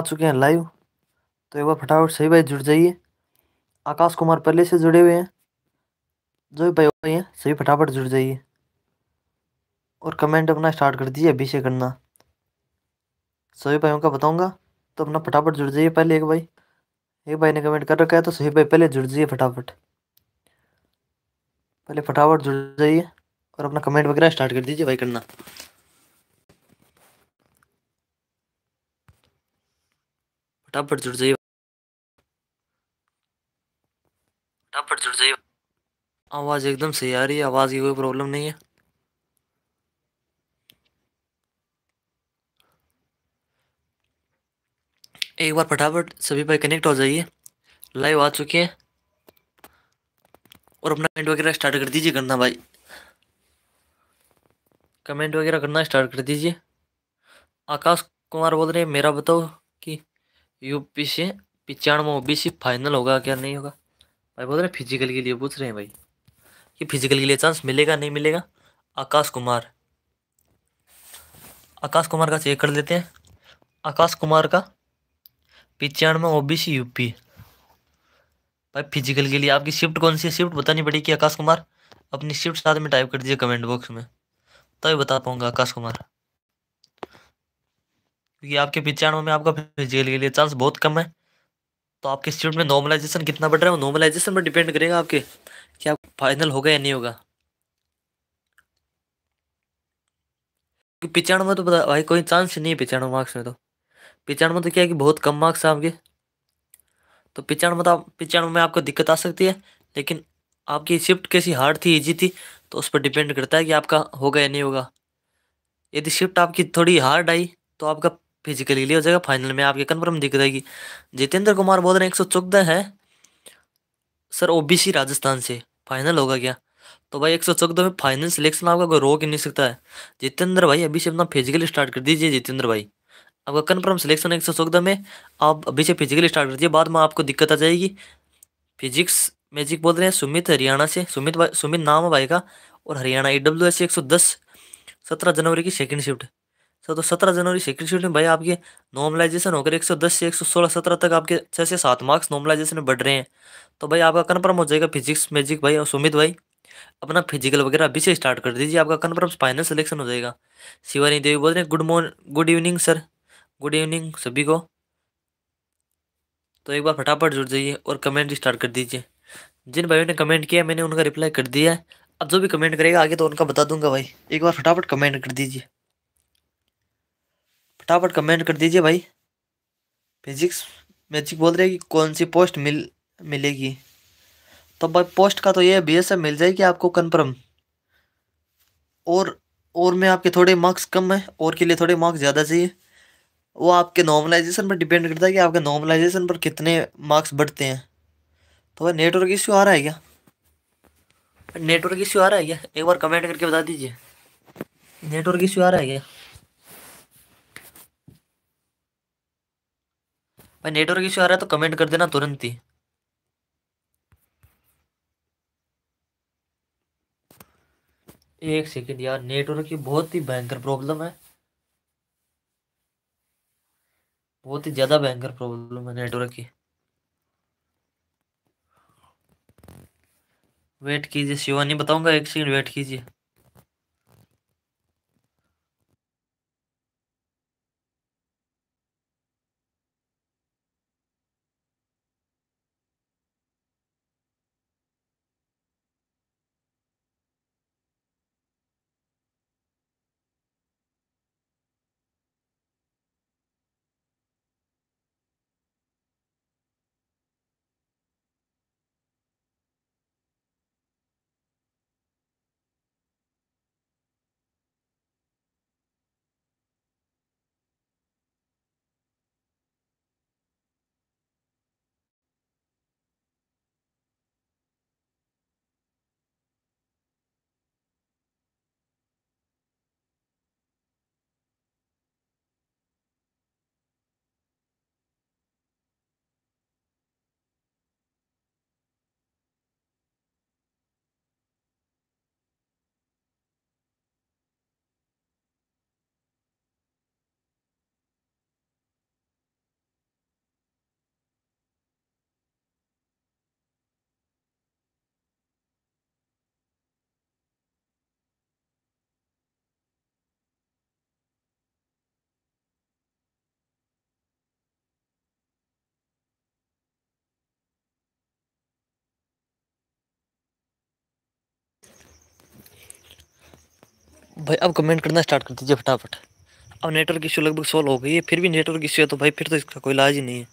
आ चुके हैं लाइव तो एक बार फटाफट सही भाई जुड़ जाइए आकाश कुमार पहले से जुड़े हुए हैं जो भी भाई भाई हैं सही फटाफट जुड़ जाइए और कमेंट अपना स्टार्ट कर दीजिए अभी से करना सभी भाइयों का बताऊंगा तो अपना फटाफट जुड़ जाइए पहले एक भाई एक भाई ने कमेंट कर रखा है तो सही भाई पहले जुड़ जाइए फटाफट पहले फटाफट जुड़ जाइए और अपना कमेंट वगैरह स्टार्ट कर दीजिए भाई करना Tapper जुड़ जाइए Tapper जुड़ जाइए आवाज़ एकदम सही आ रही है आवाज़ की कोई प्रॉब्लम नहीं है एक बार फटाफट सभी भाई कनेक्ट हो जाइए लाइव आ चुके हैं और अपना कमेंट वगैरह स्टार्ट कर दीजिए करना भाई कमेंट वगैरह करना स्टार्ट कर दीजिए आकाश कुमार बोल रहे हैं मेरा बताओ कि यूपी से पचानवे ओबीसी फाइनल होगा क्या नहीं होगा भाई बोल रहे फिजिकल के लिए पूछ रहे हैं भाई कि फिजिकल के लिए चांस मिलेगा नहीं मिलेगा आकाश कुमार आकाश कुमार का चेक कर लेते हैं आकाश कुमार का पिचानवे ओबीसी यूपी भाई फिजिकल के लिए आपकी शिफ्ट कौन सी है शिफ्ट बतानी पड़ेगी आकाश कुमार अपनी शिफ्ट साथ में टाइप कर दीजिए कमेंट बॉक्स में तभी तो बता पाऊंगा आकाश कुमार क्योंकि आपके पिचानवे में आपका जेल के लिए चांस बहुत कम है तो आपके स्टूडेंट में नॉर्मलाइजेशन कितना बढ़ रहा है वो नॉर्मलाइजेशन पर डिपेंड करेगा आपके कि आप फाइनल होगा या नहीं होगा पिचानवे तो पता भाई कोई चांस ही नहीं है पिचानवे मार्क्स में तो पिचानवे तो क्या है कि बहुत कम मार्क्स है आपके तो पिचानवे तो पिचानवे में आपको दिक्कत आ सकती है लेकिन आपकी शिफ्ट कैसी हार्ड थी ईजी थी तो उस पर डिपेंड करता है कि आपका होगा या नहीं होगा यदि शिफ्ट आपकी थोड़ी हार्ड आई तो आपका फिजिकली लिए हो जाएगा फाइनल में आपके कन्फर्म दिख जाएगी जितेंद्र कुमार बोल रहे हैं एक सौ चौदह है सर सी राजस्थान से फाइनल होगा क्या तो भाई एक सौ चौदह में फाइनल सिलेक्शन आपका कोई रोक ही नहीं सकता है जितेंद्र भाई अभी से अपना फिजिकल स्टार्ट कर दीजिए जितेंद्र भाई आपका कन्फर्म सिलेक्शन एक सौ चौदह में आप अभी से फिजिकल स्टार्ट कर दीजिए बाद में आपको दिक्कत आ जाएगी फिजिक्स मैजिक बोल रहे हैं सुमित हरियाणा से सुमित भाई सुमित नाम है भाई का और हरियाणा ई डब्ल्यू एस एक सौ दस सत्रह जनवरी की सेकेंड शिफ्ट सर तो सत्रह जनवरी से शिफ्ट में भाई आपके नॉर्मलाइजेशन होकर एक सौ दस से एक सौ सोलह सत्रह तक आपके छः से सात मार्क्स नॉर्मलाइजेशन में बढ़ रहे हैं तो भाई आपका कन्फर्म हो जाएगा फिजिक्स मैजिक भाई और सुमित भाई अपना फिजिकल वगैरह अभी से स्टार्ट कर दीजिए आपका कन्फर्म फाइनल सिलेक्शन हो जाएगा शिवानी देवी बोल रहे हैं good morning good evening sir good evening सभी को तो एक बार फटाफट जुड़ जाइए और कमेंट स्टार्ट कर दीजिए जिन भाइयों ने कमेंट किया मैंने उनका रिप्लाई कर दिया है अब जो भी कमेंट करेगा आगे तो उनका बता दूंगा भाई एक बार फटाफट कमेंट कर दीजिए फटाफट कमेंट कर दीजिए भाई फिजिक्स मैजिक बोल रहे कि कौन सी पोस्ट मिल मिलेगी तो भाई पोस्ट का तो ये बी एस मिल जाएगी आपको कन्फर्म और और में आपके थोड़े मार्क्स कम हैं और के लिए थोड़े मार्क्स ज़्यादा चाहिए वो आपके नॉर्मलाइजेशन पर डिपेंड करता है कि आपके नॉर्मलाइजेशन पर कितने मार्क्स बढ़ते हैं तो भाई नेटवर्क इश्यू आ रहा है क्या नेटवर्क इश्यू आ रहा है क्या एक बार कमेंट करके बता दीजिए नेटवर्क इश्यू आ रहा है क्या भाई नेटवर्क इश्यू आ रहा है तो कमेंट कर देना तुरंत ही एक सेकेंड यार नेटवर्क की बहुत ही भयंकर प्रॉब्लम है बहुत ही ज़्यादा भयंकर प्रॉब्लम है नेटवर्क की वेट कीजिए शिवानी बताऊंगा एक सेकंड वेट कीजिए भाई अब कमेंट करना स्टार्ट कर दीजिए फटाफट अब नेटवर्क इशू लगभग सॉल्व हो गई है फिर भी नेटवर्क इशू है तो भाई फिर तो इसका कोई इलाज ही नहीं है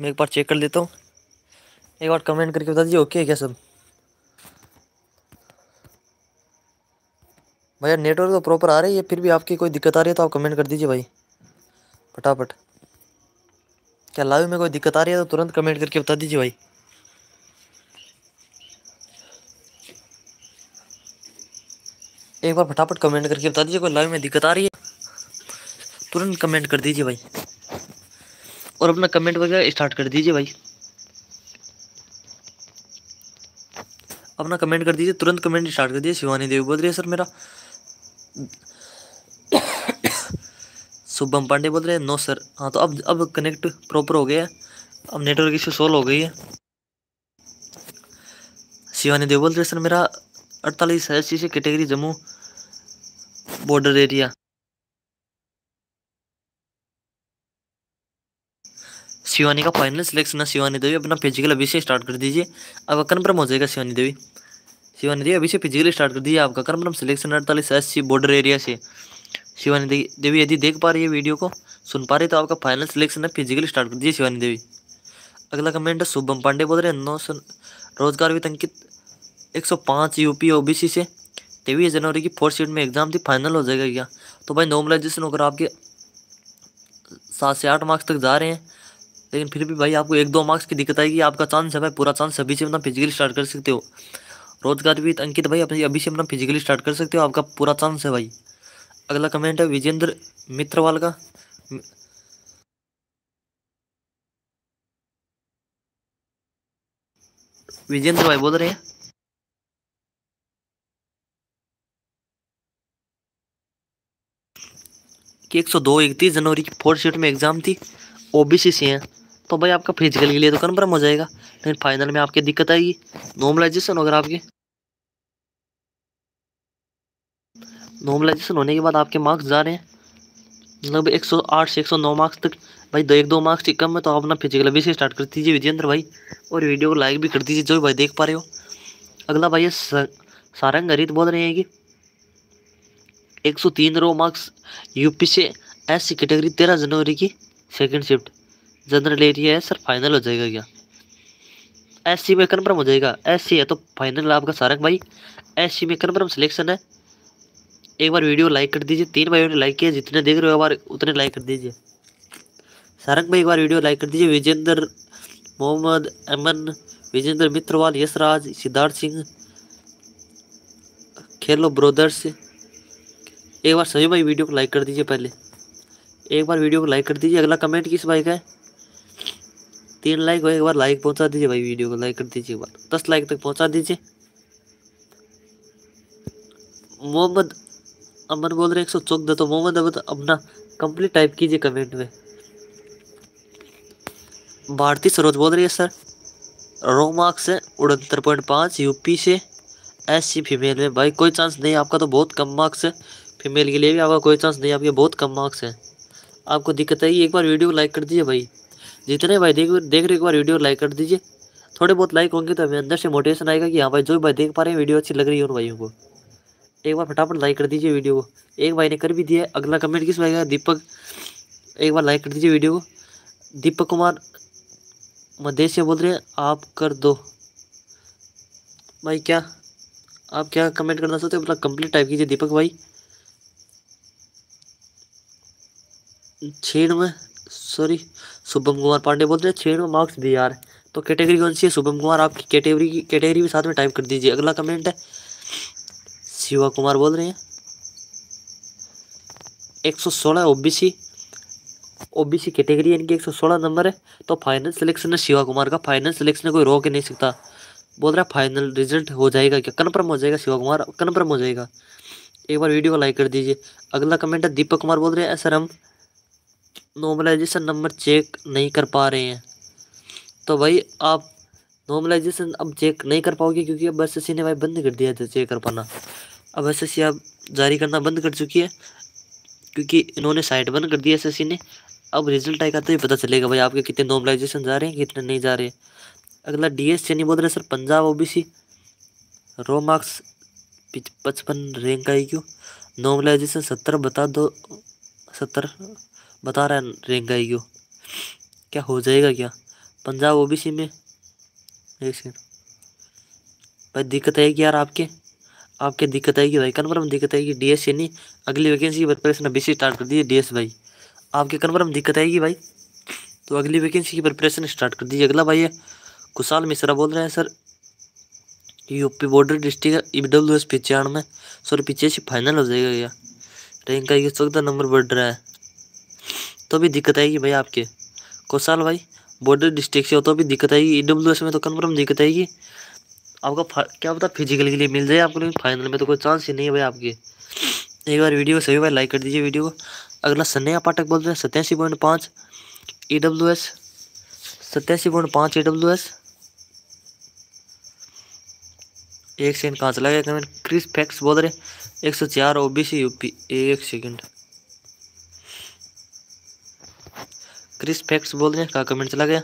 मैं एक बार चेक कर लेता हूँ एक बार कमेंट करके बता दीजिए ओके है क्या सब भैया नेटवर्क तो प्रॉपर आ रही है फिर भी आपकी कोई दिक्कत आ रही है तो आप कमेंट कर दीजिए भाई फटाफट क्या लाइव में कोई दिक्कत आ रही है तो तुरंत कमेंट करके बता दीजिए भाई एक बार फटाफट कमेंट करके बता दीजिए कोई लाइव में दिक्कत आ रही है तुरंत कमेंट कर दीजिए भाई और अपना कमेंट वगैरह स्टार्ट कर दीजिए भाई अपना कमेंट कर दीजिए तुरंत कमेंट स्टार्ट कर दीजिए शिवानी देवी बोल रही है सर मेरा शुभम पांडे बोल रहे हैं नो सर हाँ तो अब अब कनेक्ट प्रॉपर हो गया है अब नेटवर्क इशू सोल्व हो गई है शिवानी देव बोल रहे सर मेरा अड़तालीस एस सी से category Jammu border area Shivani का फाइनल सिलेक्शन है शिवानी देवी अपना फिजिकल अभी से स्टार्ट कर दीजिए आपका कन्फर्म हो जाएगा शिवानी देवी शिवानी देवी अभी से फिजिकल स्टार्ट कर दीजिए आपका कन्फर्म सिलेक्शन अड़तालीस एस सी बॉर्डर एरिया से शिवानी देवी देवी यदि देख पा रही है वीडियो को सुन पा रही तो आपका फाइनल सिलेक्शन है फिजिकल स्टार्ट कर दीजिए शिवानी देवी अगला कमेंट है शुभम पांडे बोल रहे हैं नौ रोजगार वित अंकित पाँच यूपी सी से तेवीस जनवरी की फोर्थ सीट में एग्ज़ाम थी फाइनल हो जाएगा क्या तो भाई नॉर्मलाइजेशन होकर आपके सात से आठ मार्क्स तक जा रहे हैं लेकिन फिर भी भाई आपको एक दो मार्क्स की दिक्कत आएगी आपका चांस है भाई पूरा चांस अभी से अपना फिजिकली स्टार्ट कर सकते हो रोजगार भी अंकित भाई अपने अभी से अपना फिजिकली स्टार्ट कर सकते हो आपका पूरा चांस है भाई अगला कमेंट है विजेंद्र मित्रवाल का विजेंद्र भाई बोल रहे हैं कि एक सौ दो इकतीस जनवरी की फोर्थ सीट में एग्ज़ाम थी ओ बी सी से हैं तो भाई आपका फिजिकल के लिए तो कन्फर्म हो जाएगा लेकिन फाइनल में आपकी दिक्कत आएगी नॉर्मलाइजेशन अगर आपके नॉर्मलाइजेशन होने के बाद आपके मार्क्स जा रहे हैं मतलब एक सौ आठ से एक सौ नौ मार्क्स तक भाई दो एक दो मार्क्स से कम है तो आप अपना फिजिकल अभी से स्टार्ट कर दीजिए विजेंद्र भाई और वीडियो को लाइक भी कर दीजिए जो भाई देख पा रहे हो अगला भाई सारंग हरित बोल रहे हैं कि एक सौ तीन रो मार्क्स यूपी से एस सी कैटेगरी तेरह जनवरी की सेकंड शिफ्ट जनरल एरिया है सर फाइनल हो जाएगा क्या एस सी में कन्फर्म हो जाएगा एस सी है तो फाइनल आपका सारंग भाई एस सी में कन्फर्म सिलेक्शन है एक बार वीडियो लाइक कर दीजिए तीन भाइयों ने लाइक किया जितने देख रहे हो एक बार उतने लाइक कर दीजिए सारंग भाई एक बार वीडियो लाइक कर दीजिए विजेंद्र मोहम्मद अमन विजेंद्र मित्रवाल यशराज सिद्धार्थ सिंह खेलो ब्रदर्स एक बार सभी भाई वीडियो को लाइक कर दीजिए पहले एक बार वीडियो को लाइक कर दीजिए अगला कमेंट किस भाई का है तीन लाइक हो एक बार लाइक पहुंचा दीजिए भाई वीडियो को लाइक कर दीजिए एक बार दस लाइक तक पहुंचा दीजिए मोहम्मद अमन बोल रहे एक सौ चौदह तो मोहम्मद अमन अपना कंप्लीट टाइप कीजिए कमेंट में भारती सरोज बोल रही है सर रो मार्क्स है उनहत्तर पॉइंट पाँच यूपी से एस सी फीमेल में भाई कोई चांस नहीं आपका तो बहुत कम मार्क्स है फीमेल के लिए भी आपका कोई चांस नहीं आपके बहुत कम मार्क्स हैं आपको दिक्कत आई एक बार वीडियो को लाइक कर दीजिए भाई जितने भाई देख देख रहे एक बार वीडियो लाइक कर दीजिए थोड़े बहुत लाइक होंगे तो हमें अंदर से मोटिवेशन आएगा कि हाँ भाई जो भाई देख पा रहे हैं वीडियो अच्छी लग रही है उन भाइयों को एक बार फटाफट लाइक कर दीजिए वीडियो को एक भाई ने कर भी दिया अगला कमेंट किस भाई का दीपक एक बार लाइक कर दीजिए वीडियो को दीपक कुमार मदेश बोल रहे हैं आप कर दो भाई क्या आप क्या कमेंट करना चाहते हो मतलब कंप्लीट टाइप कीजिए दीपक भाई में सॉरी शुभम कुमार पांडे बोलते हैं में मार्क्स भी यार तो कैटेगरी कौन सी है शुभम कुमार आपकी कैटेगरी की कैटेगरी भी साथ में टाइप कर दीजिए अगला कमेंट है शिवा कुमार बोल रहे हैं एक सौ सोलह O B C O B C category यानी इनकी एक सौ सोलह नंबर है तो फाइनल सिलेक्शन है शिवा कुमार का फाइनल सिलेक्शन कोई रोक नहीं सकता बोल रहा है फाइनल रिजल्ट हो जाएगा क्या कन्फर्म हो जाएगा शिवा कुमार कन्फर्म हो जाएगा एक बार वीडियो को लाइक कर दीजिए अगला कमेंट है दीपक कुमार बोल रहे हैं सर हम नॉर्मलाइजेशन नंबर चेक नहीं कर पा रहे हैं तो भाई आप नॉर्मलाइजेशन अब चेक नहीं कर पाओगे क्योंकि अब एस ने भाई बंद कर दिया था चेक कर पाना अब एस अब जारी करना बंद कर चुकी है क्योंकि इन्होंने साइट बंद कर दी एस ने अब रिजल्ट आएगा तो ही पता चलेगा भाई आपके कितने नॉर्मलाइजेशन जा रहे हैं कितने नहीं जा रहे हैं अगला डी एस चैनी बोल रहे sir Punjab OBC raw marks पचपन रैंक आई क्यों नॉर्मलाइजेशन सत्तर बता दो सत्तर बता रहा है रैंक आई क्यों क्या हो जाएगा क्या पंजाब ओबीसी में एक सेकेंड भाई दिक्कत आएगी यार आपके आपके दिक्कत आएगी भाई कन्फर्म दिक्कत आएगी डी एस नहीं अगली वैकेंसी की प्रिपरेशन अभी से स्टार्ट कर दीजिए डी एस भाई आपके कन्फर्म दिक्कत आएगी भाई तो अगली वैकेंसी की प्रिपरेशन स्टार्ट कर दीजिए अगला भाई है कुशाल मिश्रा बोल रहे हैं sir UP border district E W S पिचानवे सॉरी पिचासी फाइनल हो जाएगा क्या रैंक का ये नंबर बढ़ रहा है तो भी दिक्कत आएगी भाई आपके कौशाल भाई बॉर्डर डिस्ट्रिक्ट से हो तो भी दिक्कत आएगी ई डब्ल्यू एस में तो कन्फर्म दिक्कत आएगी आपका क्या पता फिजिकल के लिए मिल जाए आपको लेकिन फाइनल में तो कोई चांस ही नहीं है भाई आपके एक बार वीडियो को सभी बार लाइक कर दीजिए वीडियो को अगला सन्या पाठक बोल रहे हैं सत्यासी पॉइंट पाँच ई डब्ल्यू एस सत्यासी पॉइंट पाँच ई डब्ल्यू एस एक सेकंड कहाँ चला गया कमेंट क्रिस फैक्स बोल रहे एक सौ चार ओ बी सी यूपी एक सेकंड क्रिस फैक्ट्स बोल रहे हैं का कमेंट चला गया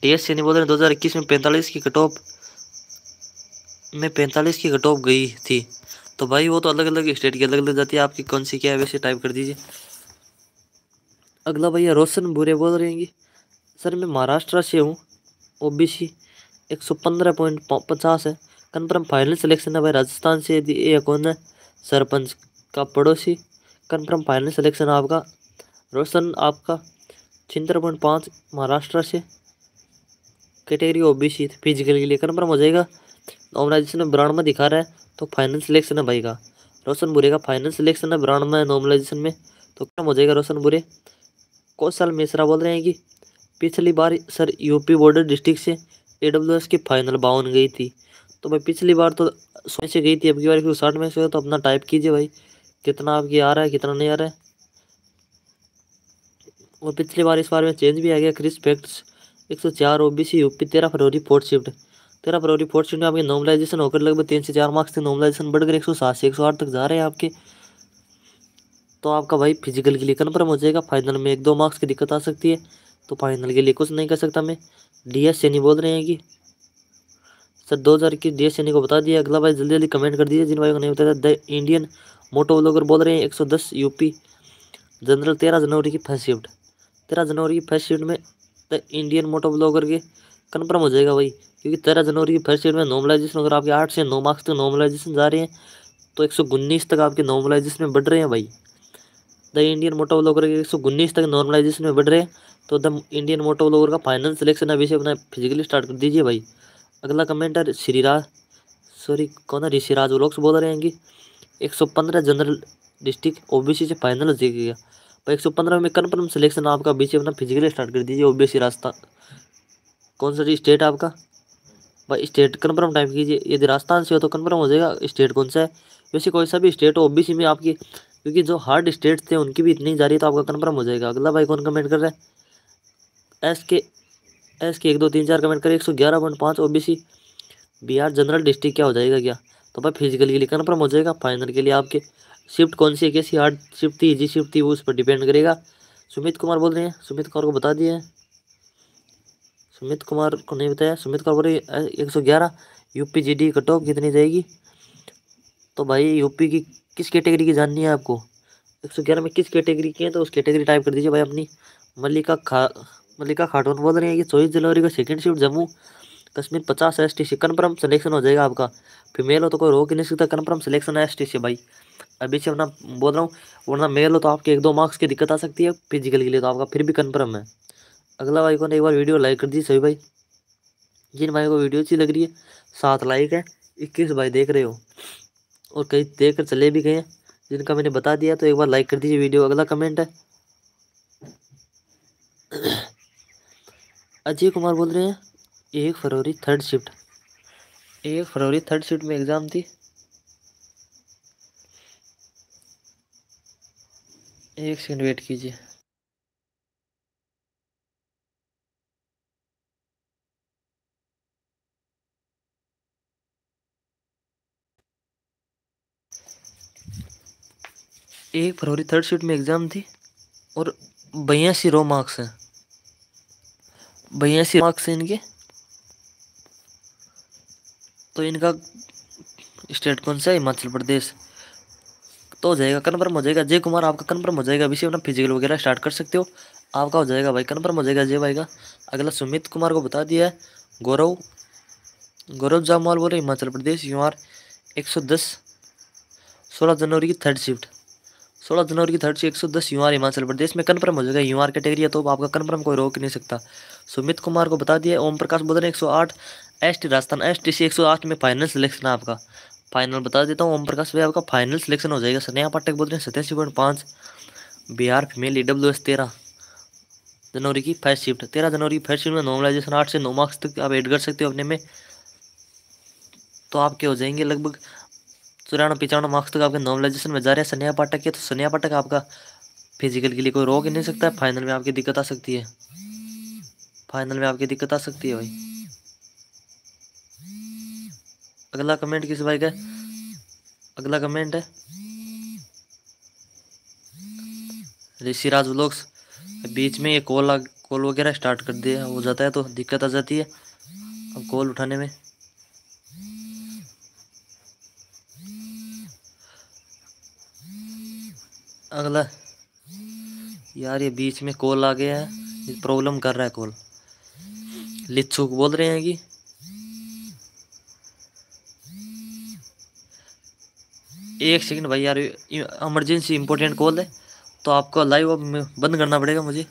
टी एस सैनी बोल रहे हैं दो हज़ार इक्कीस में पैंतालीस की कटॉप में पैंतालीस की कटॉप गई थी तो भाई वो तो अलग अलग स्टेट की अलग अलग जाती है आपकी कौन सी क्या है वैसे टाइप कर दीजिए अगला भैया रोशन बुरे बोल रहे हैं सर मैं महाराष्ट्र से हूँ ओ बी सी एक सौ पंद्रह पॉइंट पचास है कन्फर्म फाइनल सिलेक्शन है भाई राजस्थान से ये कौन है सरपंच का पड़ोसी कन्फर्म फाइनल सिलेक्शन आपका रोशन आपका छिहत्तर पॉइंट पाँच महाराष्ट्र से category O B C physical के लिए कन्फर्म हो जाएगा नॉर्मलाइजेशन में ब्रांड में दिखा रहा है तो फाइनल सिलेक्शन है भाई का रोशन बुरे का फाइनल सिलेक्शन है ब्रांड में नॉर्मलाइजेशन में तो कम हो जाएगा रोशन बुरे कौशल मिश्रा बोल रहे हैं कि पिछली बार सर यूपी बॉर्डर डिस्ट्रिक्ट से ए डब्ल्यू एस की फाइनल बावन गई थी तो भाई पिछली बार तो सोच से गई थी अब की बार फिर साठ में से तो अपना टाइप कीजिए भाई कितना आपकी आ रहा है कितना नहीं आ रहा है और पिछली बार इस बार में चेंज भी आ गया क्रिस फैक्ट्स एक सौ चार ओ बी सी यूपी तेरह फरवरी फोर्थ शिफ्ट तेरह फरवरी फोर्थ शिफ्ट में आपके नॉर्मलाइजेशन होकर लगभग तीन से चार मार्क्स थे नॉर्मलाइजेशन बढ़कर एक सौ सात से एक सौ आठ तक जा रहे हैं आपके तो आपका भाई फिजिकल के लिए कन्फर्म हो जाएगा फाइनल में एक दो मार्क्स की दिक्कत आ सकती है तो फाइनल के लिए कुछ नहीं कर सकता मैं डी एस सैनी बोल रहे हैं कि सर दो हज़ार इक्कीस डी एस सैनी को बता दिया अगला भाई जल्दी जल्दी कमेंट कर दीजिए जिन भाई को नहीं बताया द इंडियन मोटो ब्लॉगर बोल रहे हैं एक सौ दस यूपी जनरल तेरह जनवरी की फर्स्ट शिफ्ट तेरह जनवरी की फर्स्ट शीट में द इंडियन मोटो ब्लॉगर के कन्फर्म हो जाएगा भाई क्योंकि तेरह जनवरी की फर्स्ट ईयर में नॉर्मलाइजेशन अगर आपके आठ से नौ मार्क्स तक नॉर्मलाइजेशन जा रहे हैं तो एक सौ उन्नीस तक आपके नॉर्मलाइजेशन में बढ़ रहे हैं भाई द इंडियन मोटो ब्लॉगर के एक सौ उन्नीस तक नॉर्मलाइजेशन में बढ़ रहे हैं तो द इंडियन मोटो ब्लॉगर का फाइनल सिलेक्शन अभी से अपना फिजिकली स्टार्ट कर दीजिए भाई अगला कमेंट है श्रीराज सॉरी कौन है ऋषिराज ब्लॉग्स बोल रहे हैं कि एक सौ पंद्रह जनरल डिस्ट्रिक्ट ओबीसी से फाइनल हो जाएगा और तो पंद्रह में कन्फर्म सिलेक्शन आपका सी अपना फिजिकल स्टार्ट कर दीजिए ओबीसी रास्ता कौन सा जी स्टेट आपका भाई स्टेट कन्फर्म टाइप कीजिए यदि राजस्थान से हो तो कन्फर्म हो जाएगा स्टेट कौन सा है वैसे कोई सा भी स्टेट हो सी में आपकी क्योंकि जो हार्ड स्टेट्स थे उनकी भी इतनी जा रही है तो आपका कन्फर्म हो जाएगा अगला भाई कौन कमेंट कर रहा है एस के एस के एक दो तीन चार कमेंट करें एक सौ ग्यारह पॉइंट पाँच O B C Bihar general district क्या हो जाएगा क्या तो भाई फिजिकल के लिए कन्फर्म हो जाएगा फाइनल के लिए आपके शिफ्ट कौन सी है कैसी हार्ड शिफ्ट थी ईजी शिफ्ट थी वो उस पर डिपेंड करेगा सुमित कुमार बोल रहे हैं सुमित कुमार को बता दिए सुमित कुमार को नहीं बताया सुमित कुमार बोल रहे एक सौ ग्यारह UP G D cut off कितनी जाएगी तो भाई यूपी की किस कैटेगरी की जाननी है आपको एक सौ ग्यारह में किस कैटेगरी की है तो उस कैटेगरी टाइप कर दीजिए भाई अपनी मल्लिका खा मल्लिका खाटून बोल रहे हैं कि चौबीस जनवरी को सेकेंड शिफ्ट जम्मू कश्मीर पचास S T C confirm selection हो जाएगा आपका फीमेल हो तो कोई रोक ही नहीं सकता कन्फर्म सिलेक्शन है एस टी सी भाई अभी से अपना बोल रहा हूँ वरना मेल हो तो आपके एक दो मार्क्स की दिक्कत आ सकती है फिजिकल के लिए तो आपका फिर भी कन्फर्म है अगला भाई को ने एक बार वीडियो लाइक कर दी सभी भाई जिन भाई को वीडियो अच्छी लग रही है सात लाइक है इक्कीस भाई देख रहे हो और कहीं देख कर चले भी गए हैं जिनका मैंने बता दिया तो एक बार लाइक कर दीजिए वीडियो अगला कमेंट है अजय कुमार बोल रहे हैं एक फरवरी थर्ड शिफ्ट एक फरवरी थर्ड शिफ्ट में एग्ज़ाम थी एक सेकंड वेट कीजिए एक फरवरी थर्ड शिफ्ट में एग्ज़ाम थी और बयासी रो मार्क्स हैं बयासी मार्क्स हैं इनके तो इनका स्टेट कौन सा है हिमाचल प्रदेश तो हो जाएगा कन्फर्म हो जाएगा जय कुमार आपका कन्फर्म हो जाएगा अभी से अपना फिजिकल वगैरह स्टार्ट कर सकते हो आपका हो जाएगा भाई कन्फर्म हो जाएगा जय भाई का अगला सुमित कुमार को बता दिया है गौरव गौरव जामवाल बोले हिमाचल प्रदेश यू आर एक सौ दस सोलह जनवरी की थर्ड शिफ्ट सोलह जनवरी की थर्ड शिफ्ट एक सौ दस यू आर हिमाचल प्रदेश में कन्फर्म हो जाएगा यू आर कैटेगरी है तो आपका कन्फर्म कोई रोक नहीं सकता सुमित कुमार को बता दिया ओम प्रकाश बोल रहे एक सौ आठ S T Rajasthan S T C एक सौ आठ में फाइनल सिलेक्शन है आपका फाइनल बता देता हूँ ओम प्रकाश भाई आपका फाइनल सिलेक्शन हो जाएगा स्नेहा पाठक बोल रहे हैं सतासी पॉइंट पाँच Bihar female E W S तेरह जनवरी की फर्स्ट शिफ्ट तेरह जनवरी की फर्स्ट शिफ्ट में नॉर्मलाइजेशन आठ से नौ मार्क्स तक आप एड कर सकते हो अपने में तो आपके हो जाएंगे लगभग चौरानवे पचानवे मार्क्स तक आपके नॉर्मलाइजेशन में जा रहे हैं सनेहा पाठक के तो सन्या पाठक आपका फिजिकल के लिए कोई रोक ही नहीं सकता है फाइनल में आपकी दिक्कत आ सकती है फाइनल में आपकी दिक्कत आ सकती है भाई अगला कमेंट किस भाई का अगला कमेंट है ऋषिराज ब्लॉक्स बीच में ये कॉल कॉल वगैरह स्टार्ट कर दिया हो जाता है तो दिक्कत आ जाती है अब कॉल उठाने में अगला यार ये बीच में कॉल आ गया है प्रॉब्लम कर रहा है कॉल लिच्छुक बोल रहे हैं कि एक सेकंड भाई यार इमरजेंसी इम्पोर्टेंट कॉल है तो आपको लाइव अब बंद करना पड़ेगा मुझे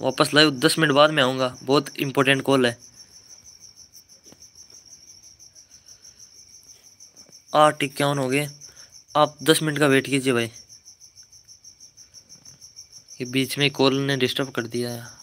वापस लाइव दस मिनट बाद में आऊँगा बहुत इम्पोर्टेंट कॉल है आठ इक्यावन हो गए आप दस मिनट का वेट कीजिए भाई ये बीच में कॉल ने डिस्टर्ब कर दिया है